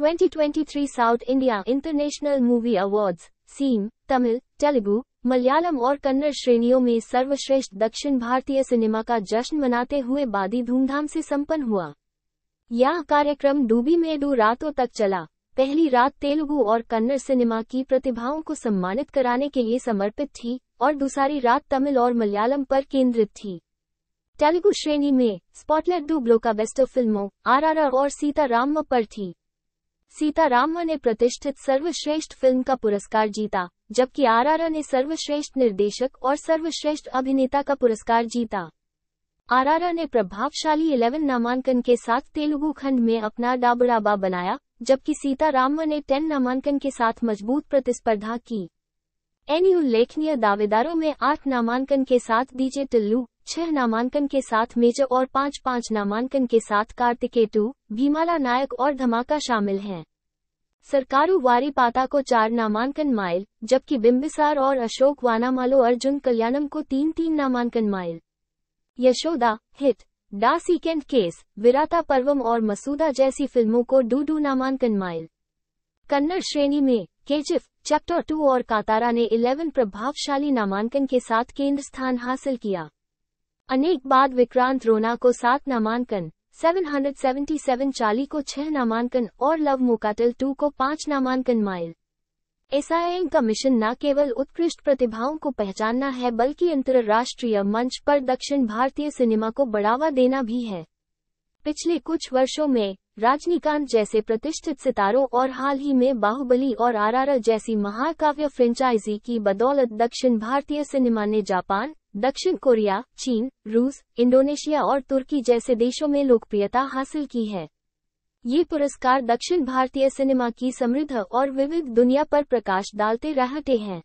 2023 south India international movie Awards सीम तमिल तेलुगु मलयालम और कन्नड़ श्रेणियों में सर्वश्रेष्ठ दक्षिण भारतीय सिनेमा का जश्न मनाते हुए बादी धूमधाम से संपन्न हुआ यह कार्यक्रम डूबी में दो रातों तक चला पहली रात तेलुगु और कन्नड़ सिनेमा की प्रतिभाओं को सम्मानित कराने के लिए समर्पित थी और दूसरी रात तमिल और मलयालम पर केंद्रित थी तेलुगु श्रेणी में स्पॉटलेट दो ब्लोका बेस्ट फिल्मों आर और सीता राम पर थी सीताराम ने प्रतिष्ठित सर्वश्रेष्ठ फिल्म का पुरस्कार जीता जबकि आरआरआर ने सर्वश्रेष्ठ निर्देशक और सर्वश्रेष्ठ अभिनेता का पुरस्कार जीता आरआरआर ने प्रभावशाली 11 नामांकन के साथ तेलुगु खंड में अपना डाबड़ाबा बनाया जबकि सीताराम ने 10 नामांकन के साथ मजबूत प्रतिस्पर्धा की एनी उल्लेखनीय दावेदारों में आठ नामांकन के साथ डीजे टिल्लू छह नामांकन के साथ मेजर और पाँच पाँच नामांकन के साथ कार्तिकेटू भीमाला नायक और धमाका शामिल हैं सरकारू वारी पाता को चार नामांकन माइल जबकि बिम्बिसार और अशोक वानामालो अर्जुन कल्याणम को तीन तीन नामांकन माइल यशोदा हिट डा सीकेंड केस विराता पर्वम और मसूदा जैसी फिल्मों को डू डू नामांकन माइल कन्नड़ श्रेणी में केजिफ चैप्टर टू और कातारा ने 11 प्रभावशाली नामांकन के साथ केंद्र स्थान हासिल किया अनेक बाद विक्रांत रोना को सात नामांकन 777 चाली को छह नामांकन और लव मोकाटल टू को पांच नामांकन माइल एसआईएम का मिशन न केवल उत्कृष्ट प्रतिभाओं को पहचानना है बल्कि अंतर्राष्ट्रीय मंच पर दक्षिण भारतीय सिनेमा को बढ़ावा देना भी है पिछले कुछ वर्षों में राजनीकांत जैसे प्रतिष्ठित सितारों और हाल ही में बाहुबली और आरआर जैसी महाकाव्य फ्रेंचाइजी की बदौलत दक्षिण भारतीय सिनेमा ने जापान दक्षिण कोरिया चीन रूस इंडोनेशिया और तुर्की जैसे देशों में लोकप्रियता हासिल की है ये पुरस्कार दक्षिण भारतीय सिनेमा की समृद्ध और विविध दुनिया पर प्रकाश डालते रहते हैं